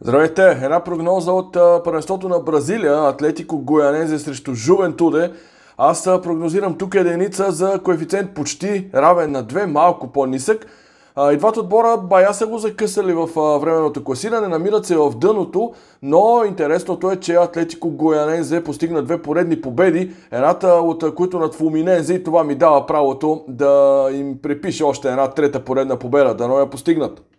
Здравейте! Една прогноза от първенството на Бразилия, Атлетико Гоянезе срещу Жувен Туде. Аз прогнозирам тук единица за коефициент почти равен на 2, малко по-нисък. И двата отбора бая са го закъсали в временното класиране, намират се в дъното, но интересното е, че Атлетико Гоянензе постигна две поредни победи, едната от които над Фуминензе и това ми дава правото да им припише още една трета поредна победа, да но я постигнат.